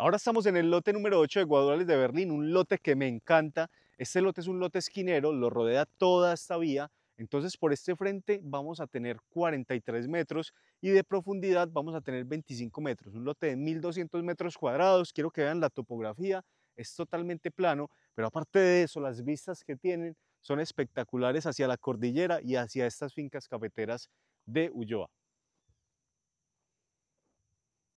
Ahora estamos en el lote número 8 de Guaduales de Berlín, un lote que me encanta. Este lote es un lote esquinero, lo rodea toda esta vía. Entonces por este frente vamos a tener 43 metros y de profundidad vamos a tener 25 metros. Un lote de 1200 metros cuadrados. Quiero que vean la topografía, es totalmente plano, pero aparte de eso las vistas que tienen son espectaculares hacia la cordillera y hacia estas fincas cafeteras de Ulloa.